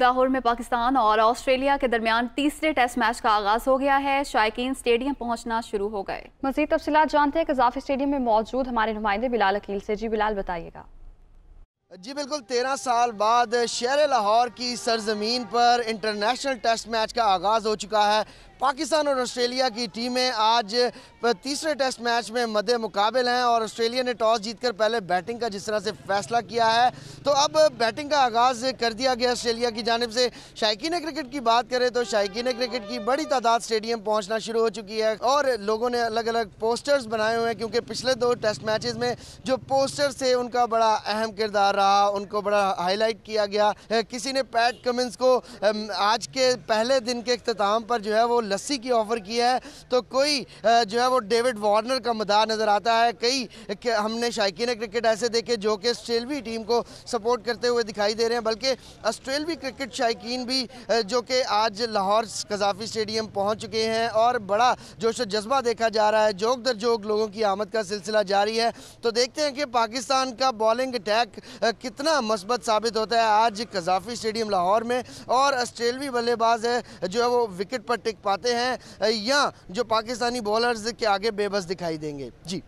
लाहौर में पाकिस्तान और ऑस्ट्रेलिया के दरमियान तीसरे टेस्ट मैच का आगाज हो गया है शायकीन स्टेडियम पहुंचना शुरू हो गए मजीद तफसी जानते हैं कजाफी स्टेडियम में मौजूद हमारे नुमाइंदे बिलाल अकील से जी बिलाल बताइएगा जी बिल्कुल तेरह साल बाद शहर लाहौर की सरजमीन पर इंटरनेशनल टेस्ट मैच का आगाज़ हो चुका है पाकिस्तान और ऑस्ट्रेलिया की टीमें आज तीसरे टेस्ट मैच में मदे मुकाबले हैं और ऑस्ट्रेलिया ने टॉस जीतकर पहले बैटिंग का जिस तरह से फैसला किया है तो अब बैटिंग का आगाज़ कर दिया गया ऑस्ट्रेलिया की जानब से शायकीन क्रिकेट की बात करें तो शायकीन क्रिकेट की बड़ी तादाद स्टेडियम पहुँचना शुरू हो चुकी है और लोगों ने अलग अलग पोस्टर्स बनाए हुए हैं क्योंकि पिछले दो टेस्ट मैच में जो पोस्टर्स थे उनका बड़ा अहम किरदार रहा उनको बड़ा हाईलाइट किया गया किसी ने पैट कमिंस को आज के पहले दिन के अख्ताम पर जो है वो लस्सी की ऑफ़र की है तो कोई जो है वो डेविड वार्नर का मदा नज़र आता है कई हमने शायकीन क्रिकेट ऐसे देखे जो कि ऑस्ट्रेलवी टीम को सपोर्ट करते हुए दिखाई दे रहे हैं बल्कि ऑस्ट्रेलवी क्रिकेट शायकीन भी जो कि आज लाहौर कजाफी स्टेडियम पहुँच चुके हैं और बड़ा जोश जज्बा देखा जा रहा है जोक दर जोक लोगों की आमद का सिलसिला जारी है तो देखते हैं कि पाकिस्तान का बॉलिंग अटैक कितना मस्बत साबित होता है आज कजाफी स्टेडियम लाहौर में और आस्ट्रेलवी बल्लेबाज है जो है वो विकेट पर टिक पाते हैं या जो पाकिस्तानी बॉलर्स के आगे बेबस दिखाई देंगे जी